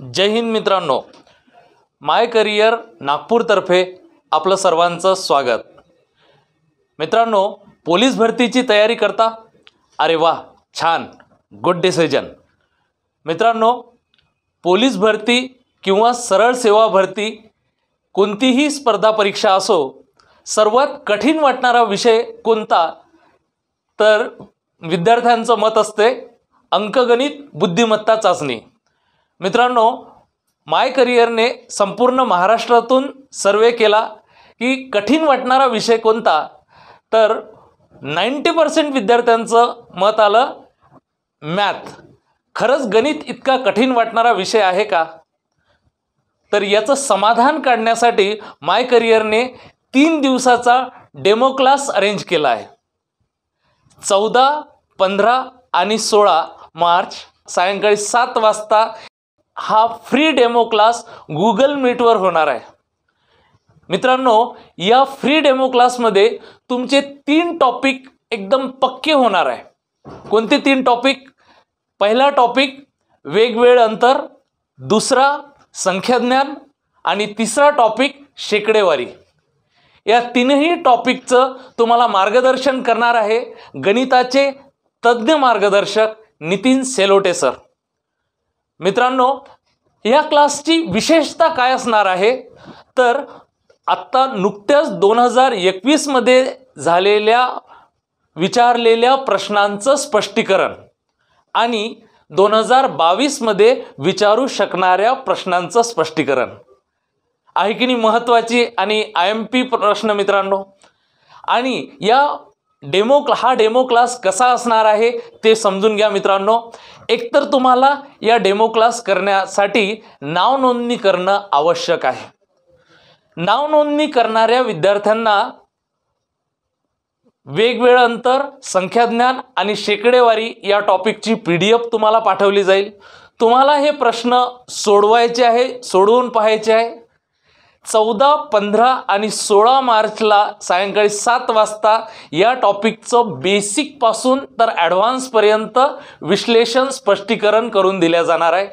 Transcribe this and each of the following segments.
जय हिंद मित्रांनो माय करिअर नागपूरतर्फे आपलं सर्वांचं स्वागत मित्रांनो पोलीस भरतीची तयारी करता अरे वा छान गुड डिसिजन मित्रांनो पोलीस भरती किंवा सरळ सेवा भरती कोणतीही स्पर्धा परीक्षा असो सर्वात कठीण वाटणारा विषय कोणता तर विद्यार्थ्यांचं मत असते अंकगणित बुद्धिमत्ता चाचणी मित्रांनो माय करिअरने संपूर्ण महाराष्ट्रातून सर्वे केला की कठीण वाटणारा विषय कोणता तर नाईंटी पर्सेंट विद्यार्थ्यांचं मत आलं मॅथ खरंच गणित इतका कठीण वाटणारा विषय आहे का तर याचं समाधान काढण्यासाठी माय करिअरने तीन दिवसाचा डेमो क्लास अरेंज केला आहे चौदा पंधरा आणि सोळा मार्च सायंकाळी सात वाजता हा फ्री डेमो क्लास गुगल मीटवर होणार आहे मित्रांनो या फ्री डेमो क्लासमध्ये तुमचे तीन टॉपिक एकदम पक्के होणार आहे कोणते तीन टॉपिक पहिला टॉपिक वेगवेळ अंतर दुसरा संख्याज्ञान आणि तिसरा टॉपिक शेकडेवारी या तीनही टॉपिकचं तुम्हाला मार्गदर्शन करणार आहे गणिताचे तज्ज्ञ मार्गदर्शक नितीन सेलोटे सर मित्रांनो या क्लासची विशेषता काय असणार आहे तर आत्ता नुकत्याच दोन हजार एकवीसमध्ये झालेल्या विचारलेल्या प्रश्नांचं स्पष्टीकरण आणि दोन हजार बावीसमध्ये विचारू शकणाऱ्या प्रश्नांचं स्पष्टीकरण आहे की नाही महत्त्वाची आणि आय एम पी प्रश्न मित्रांनो आणि या डेमो हा डेमो क्लास कसा असणार आहे ते समजून घ्या मित्रांनो एकतर तुम्हाला या डेमो क्लास करण्यासाठी नाव नोंदणी करणं आवश्यक आहे नाव नोंदणी करणाऱ्या विद्यार्थ्यांना वेगवेगळं अंतर संख्याज्ञान आणि शेकडेवारी या टॉपिकची पी डी एफ तुम्हाला पाठवली जाईल तुम्हाला हे प्रश्न सोडवायचे आहे सोडवून पाहायचे आहे चौदा पंधरा आणि सोळा मार्चला सायंकाळी सात वाजता या टॉपिकचं बेसिकपासून तर ॲडव्हान्सपर्यंत विश्लेषण स्पष्टीकरण करून दिल्या जाणार आहे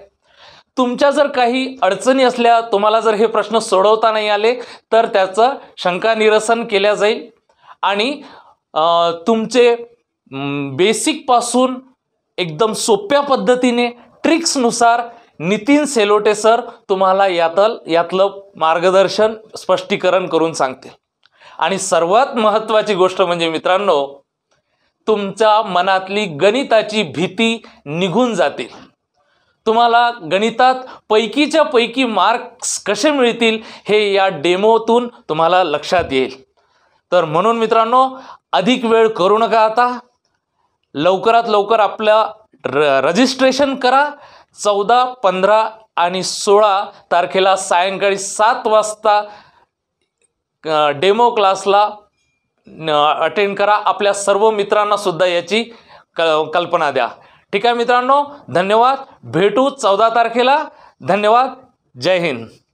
तुमच्या जर काही अडचणी असल्या तुम्हाला जर हे प्रश्न सोडवता नाही आले तर त्याचं शंका निरसन केल्या जाईल आणि तुमचे बेसिकपासून एकदम सोप्या पद्धतीने ट्रिक्सनुसार नितीन सेलोटे सर तुम्हाला यातल यातलं मार्गदर्शन स्पष्टीकरण करून सांगतील आणि सर्वात महत्त्वाची गोष्ट म्हणजे मित्रांनो तुमच्या मनातली गणिताची भीती निघून जातील तुम्हाला गणितात पैकीच्या पैकी मार्क्स कसे मिळतील हे या डेमोतून तुम्हाला लक्षात येईल तर म्हणून मित्रांनो अधिक वेळ करू नका आता लवकरात लवकर आपलं र रजिस्ट्रेशन करा चौदा पंधरा आणि सोळा तारखेला सायंकाळी सात वाजता डेमो क्लासला अटेंड करा आपल्या सर्व मित्रांना सुद्धा याची क कल्पना द्या ठीक आहे मित्रांनो धन्यवाद भेटू चौदा तारखेला धन्यवाद जय हिंद